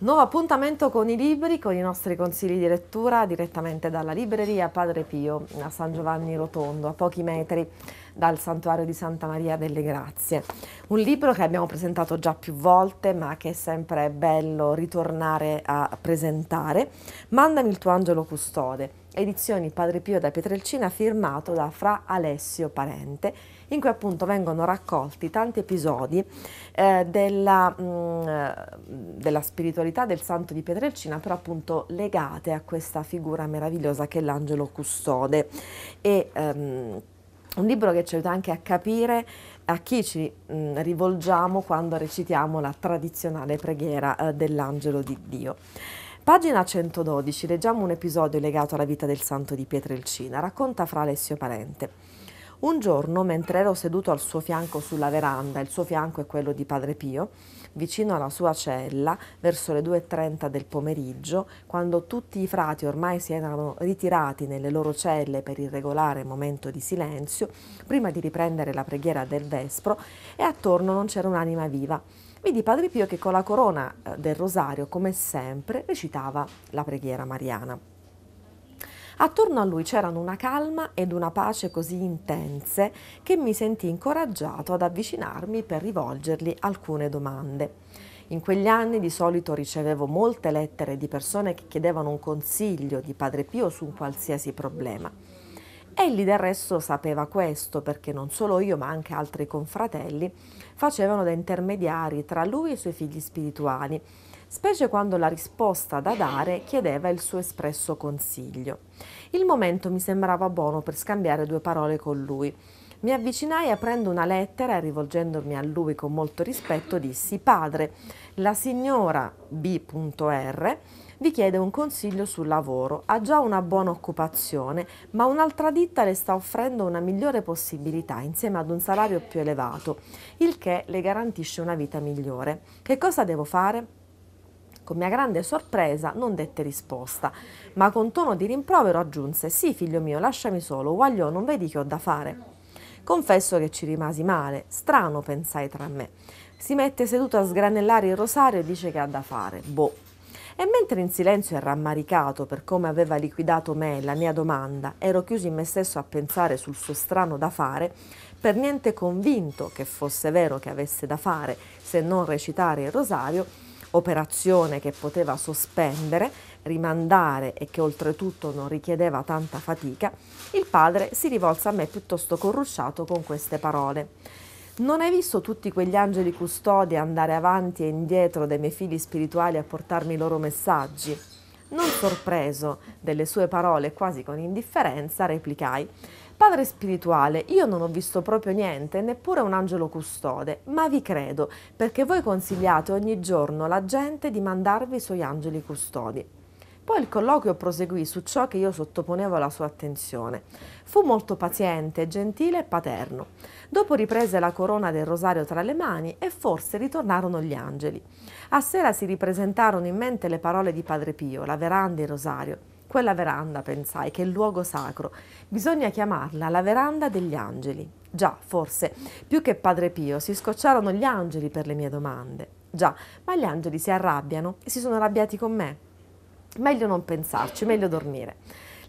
Nuovo appuntamento con i libri, con i nostri consigli di lettura direttamente dalla libreria Padre Pio a San Giovanni Rotondo, a pochi metri dal santuario di Santa Maria delle Grazie. Un libro che abbiamo presentato già più volte, ma che è sempre bello ritornare a presentare. Mandami il tuo angelo custode edizioni Padre Pio da Pietrelcina firmato da Fra Alessio Parente, in cui appunto vengono raccolti tanti episodi eh, della, mh, mm, della, spiritualità del santo di Pietrelcina, però appunto legate a questa figura meravigliosa che è l'angelo custode. E, ehm, un libro che ci aiuta anche a capire a chi ci mh, mm, rivolgiamo quando recitiamo la tradizionale preghiera eh, dell'angelo di Dio. Pagina 112, leggiamo un episodio legato alla vita del santo di Pietrelcina, racconta fra Alessio Parente. Un giorno, mentre ero seduto al suo fianco sulla veranda, il suo fianco è quello di Padre Pio, vicino alla sua cella, verso le 2.30 del pomeriggio, quando tutti i frati ormai si erano ritirati nelle loro celle per il regolare momento di silenzio, prima di riprendere la preghiera del Vespro, e attorno non c'era un'anima viva. Vidi Padre Pio che con la corona eh, del rosario, come sempre, recitava la preghiera mariana. Attorno a lui c'erano una calma ed una pace così intense che mi sentì incoraggiato ad avvicinarmi per rivolgergli alcune domande. In quegli anni di solito ricevevo molte lettere di persone che chiedevano un consiglio di Padre Pio su un qualsiasi problema. Egli del resto sapeva questo perché non solo io ma anche altri confratelli facevano da intermediari tra lui e i suoi figli spirituali, specie quando la risposta da dare chiedeva il suo espresso consiglio. Il momento mi sembrava buono per scambiare due parole con lui. Mi avvicinai aprendo una lettera e rivolgendomi a lui con molto rispetto dissi Padre, la signora B.R vi chiede un consiglio sul lavoro. Ha già una buona occupazione, ma un'altra ditta le sta offrendo una migliore possibilità insieme ad un salario più elevato, il che le garantisce una vita migliore. Che cosa devo fare? Con mia grande sorpresa non dette risposta, ma con tono di rimprovero aggiunse «Sì, figlio mio, lasciami solo, guagliò, non vedi che ho da fare». Confesso che ci rimasi male, strano pensai tra me. Si mette seduto a sgranellare il rosario e dice che ha da fare. Boh, e mentre in silenzio e rammaricato per come aveva liquidato me la mia domanda, ero chiuso in me stesso a pensare sul suo strano da fare, per niente convinto che fosse vero che avesse da fare se non recitare il rosario, operazione che poteva sospendere, rimandare e che oltretutto non richiedeva tanta fatica, il padre si rivolse a me piuttosto corrucciato con queste parole. Non hai visto tutti quegli angeli custodi andare avanti e indietro dai miei figli spirituali a portarmi i loro messaggi? Non sorpreso delle sue parole quasi con indifferenza, replicai. Padre spirituale, io non ho visto proprio niente, neppure un angelo custode, ma vi credo, perché voi consigliate ogni giorno la gente di mandarvi i suoi angeli custodi. Poi il colloquio proseguì su ciò che io sottoponevo alla sua attenzione. Fu molto paziente, gentile e paterno. Dopo riprese la corona del rosario tra le mani e forse ritornarono gli angeli. A sera si ripresentarono in mente le parole di Padre Pio, la veranda e il rosario. Quella veranda, pensai, che è il luogo sacro. Bisogna chiamarla la veranda degli angeli. Già, forse, più che Padre Pio, si scocciarono gli angeli per le mie domande. Già, ma gli angeli si arrabbiano e si sono arrabbiati con me. Meglio non pensarci, meglio dormire.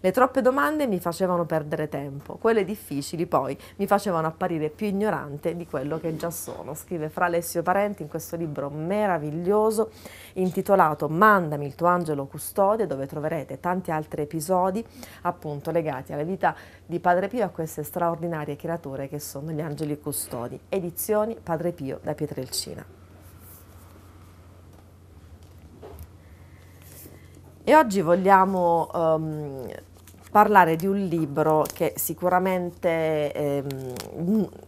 Le troppe domande mi facevano perdere tempo, quelle difficili poi mi facevano apparire più ignorante di quello che già sono, scrive Fra Alessio Parenti in questo libro meraviglioso intitolato Mandami il tuo angelo custode, dove troverete tanti altri episodi appunto legati alla vita di Padre Pio e a queste straordinarie creature che sono gli angeli custodi. Edizioni Padre Pio da Pietrelcina. E oggi vogliamo um, parlare di un libro che sicuramente eh,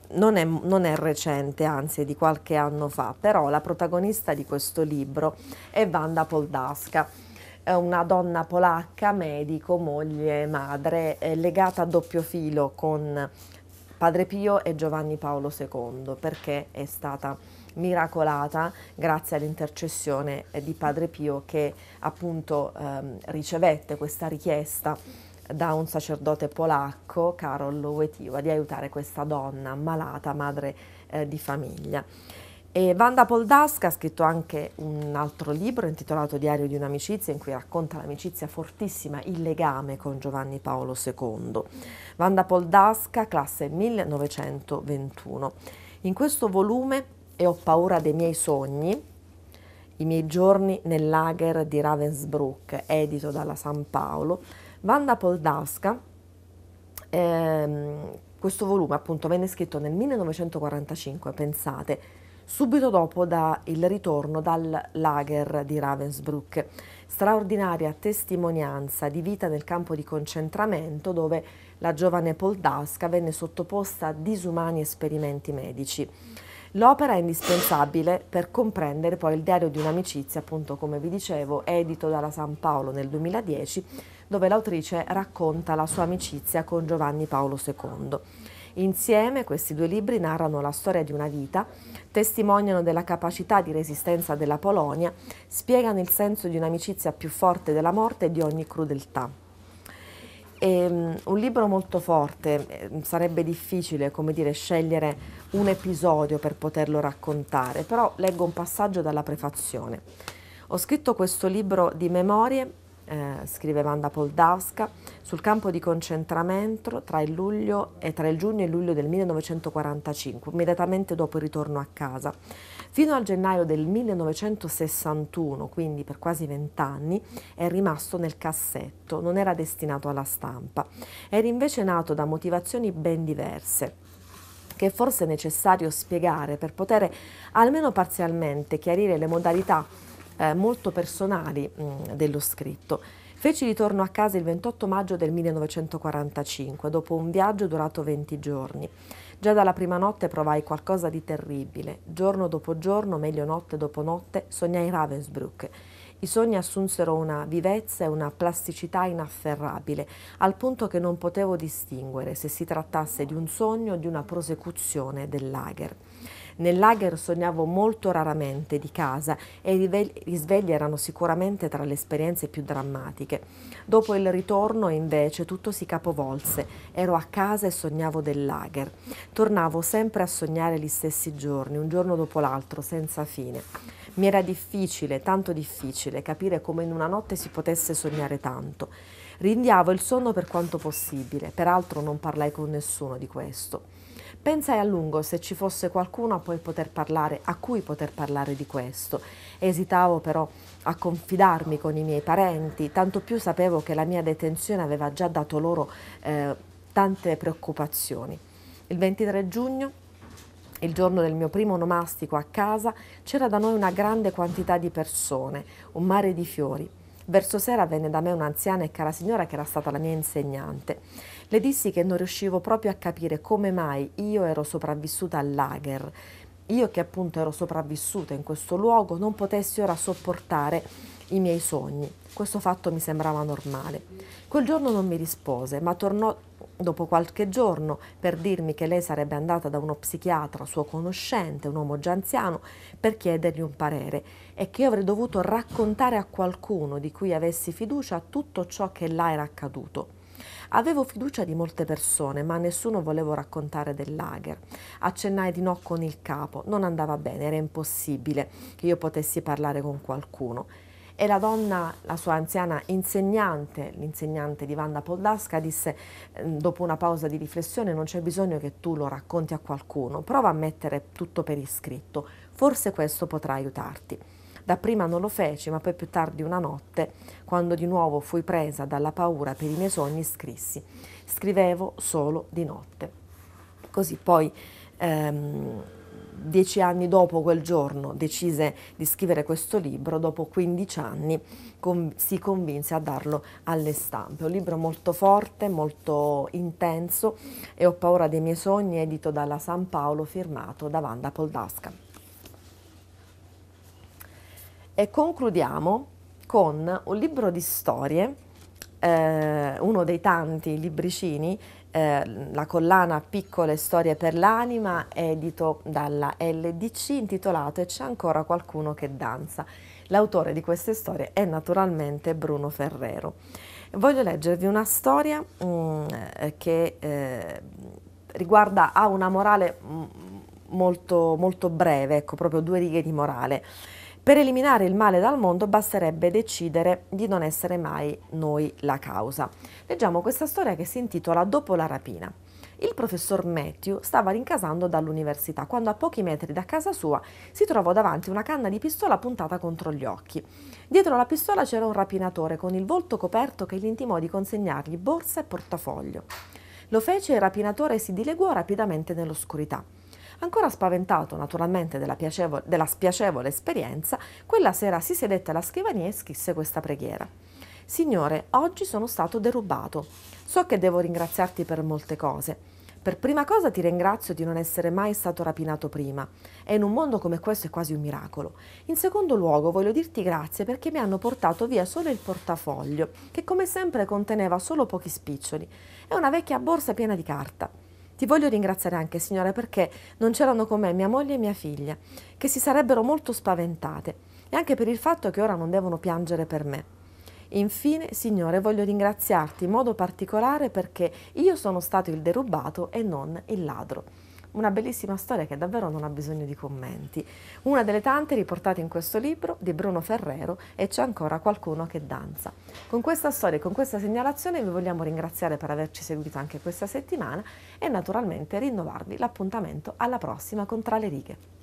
non, è, non, è, recente, anzi è di qualche anno fa, però la protagonista di questo libro è Wanda Poldaska. È una donna polacca, medico, moglie, madre, legata a doppio filo con Padre Pio e Giovanni Paolo II, perché è stata miracolata grazie all'intercessione eh, di Padre Pio che appunto ehm, ricevette questa richiesta da un sacerdote polacco, Karol Lowetiva, di aiutare questa donna malata, madre eh, di famiglia. E Wanda Poldaska ha scritto anche un altro libro intitolato Diario di un'amicizia in cui racconta l'amicizia fortissima, il legame con Giovanni Paolo II. Wanda Poldaska, classe 1921. In questo volume e ho paura dei miei sogni, i miei giorni nel lager di Ravensbrück, edito dalla San Paolo, Vanda Poldaska, ehm, questo volume appunto venne scritto nel 1945, pensate, subito dopo da il ritorno dal lager di Ravensbrück, straordinaria testimonianza di vita nel campo di concentramento dove la giovane Poldaska venne sottoposta a disumani esperimenti medici. L'opera è indispensabile per comprendere poi il diario di un'amicizia, appunto come vi dicevo, edito dalla San Paolo nel 2010, dove l'autrice racconta la sua amicizia con Giovanni Paolo II. Insieme questi due libri narrano la storia di una vita, testimoniano della capacità di resistenza della Polonia, spiegano il senso di un'amicizia più forte della morte e di ogni crudeltà. Ehm, un libro molto forte, ehm, sarebbe difficile come dire, scegliere un episodio per poterlo raccontare, però leggo un passaggio dalla prefazione. Ho scritto questo libro di memorie, eh, scrive Wanda Poldavska, sul campo di concentramento tra il, luglio, eh, tra il giugno e il luglio del 1945, immediatamente dopo il ritorno a casa. Fino al gennaio del 1961, quindi per quasi vent'anni, è rimasto nel cassetto, non era destinato alla stampa. Era invece nato da motivazioni ben diverse che è forse necessario spiegare per poter almeno parzialmente chiarire le modalità eh, molto personali mh, mm, dello scritto. Feci ritorno a casa il 28 maggio del 1945, dopo un viaggio durato 20 giorni. Già dalla prima notte provai qualcosa di terribile. Giorno dopo giorno, meglio notte dopo notte, sognai Ravensbrück. I sogni assunsero una vivezza e una plasticità inafferrabile, al punto che non potevo distinguere se si trattasse di un sogno o di una prosecuzione del lager. Nel lager sognavo molto raramente di casa e i risvegli erano sicuramente tra le esperienze più drammatiche. Dopo il ritorno, invece, tutto si capovolse. Ero a casa e sognavo del lager. Tornavo sempre a sognare gli stessi giorni, un giorno dopo l'altro, senza fine. Mi era difficile, tanto difficile, capire come in una notte si potesse sognare tanto. Rinviavo il sonno per quanto possibile, peraltro non parlai con nessuno di questo. Pensai a lungo se ci fosse qualcuno a, poi poter parlare, a cui poter parlare di questo. Esitavo però a confidarmi con i miei parenti, tanto più sapevo che la mia detenzione aveva già dato loro eh, tante preoccupazioni. Il 23 giugno il giorno del mio primo onomastico a casa c'era da noi una grande quantità di persone, un mare di fiori. Verso sera venne da me un'anziana e cara signora che era stata la mia insegnante. Le dissi che non riuscivo proprio a capire come mai io ero sopravvissuta al lager, io che appunto ero sopravvissuta in questo luogo non potessi ora sopportare i miei sogni. Questo fatto mi sembrava normale. Quel giorno non mi rispose, ma tornò dopo qualche giorno per dirmi che lei sarebbe andata da uno psichiatra suo conoscente, un uomo già anziano, per chiedergli un parere e che io avrei dovuto raccontare a qualcuno di cui avessi fiducia tutto ciò che là era accaduto. Avevo fiducia di molte persone, ma a nessuno volevo raccontare del lager. Accennai di no con il capo, non andava bene, era impossibile che io potessi parlare con qualcuno. E la donna, la sua anziana insegnante, l'insegnante di Vanda Poldasca, disse ehm, dopo una pausa di riflessione non c'è bisogno che tu lo racconti a qualcuno, prova a mettere tutto per iscritto, forse questo potrà aiutarti. Dapprima non lo feci, ma poi più tardi una notte, quando di nuovo fui presa dalla paura per i miei sogni, scrissi. Scrivevo solo di notte. Così poi ehm, dieci anni dopo quel giorno decise di scrivere questo libro, dopo 15 anni con, si convinse a darlo alle stampe. Un libro molto forte, molto intenso e Ho paura dei miei sogni, edito dalla San Paolo, firmato da Wanda Poldasca. E concludiamo con un libro di storie eh, uno dei tanti libricini, eh, la collana Piccole storie per l'anima, edito dalla LDC, intitolato E c'è ancora qualcuno che danza. L'autore di queste storie è naturalmente Bruno Ferrero. Voglio leggervi una storia mh, mm, eh, che eh, riguarda, ha una morale mh, mm, molto, molto breve, ecco, proprio due righe di morale. Per eliminare il male dal mondo basterebbe decidere di non essere mai noi la causa. Leggiamo questa storia che si intitola Dopo la rapina. Il professor Matthew stava rincasando dall'università quando a pochi metri da casa sua si trovò davanti una canna di pistola puntata contro gli occhi. Dietro la pistola c'era un rapinatore con il volto coperto che gli intimò di consegnargli borsa e portafoglio. Lo fece e il rapinatore si dileguò rapidamente nell'oscurità. Ancora spaventato naturalmente della, della spiacevole esperienza, quella sera si sedette alla scrivania e scrisse questa preghiera. Signore, oggi sono stato derubato. So che devo ringraziarti per molte cose. Per prima cosa ti ringrazio di non essere mai stato rapinato prima. E in un mondo come questo è quasi un miracolo. In secondo luogo voglio dirti grazie perché mi hanno portato via solo il portafoglio, che come sempre conteneva solo pochi spiccioli, e una vecchia borsa piena di carta. Ti voglio ringraziare anche, Signore, perché non c'erano con me mia moglie e mia figlia, che si sarebbero molto spaventate, e anche per il fatto che ora non devono piangere per me. Infine, Signore, voglio ringraziarti in modo particolare perché io sono stato il derubato e non il ladro. Una bellissima storia che davvero non ha bisogno di commenti. Una delle tante riportate in questo libro di Bruno Ferrero e c'è ancora qualcuno che danza. Con questa storia e con questa segnalazione vi vogliamo ringraziare per averci seguito anche questa settimana e naturalmente rinnovarvi l'appuntamento alla prossima con Tra le righe.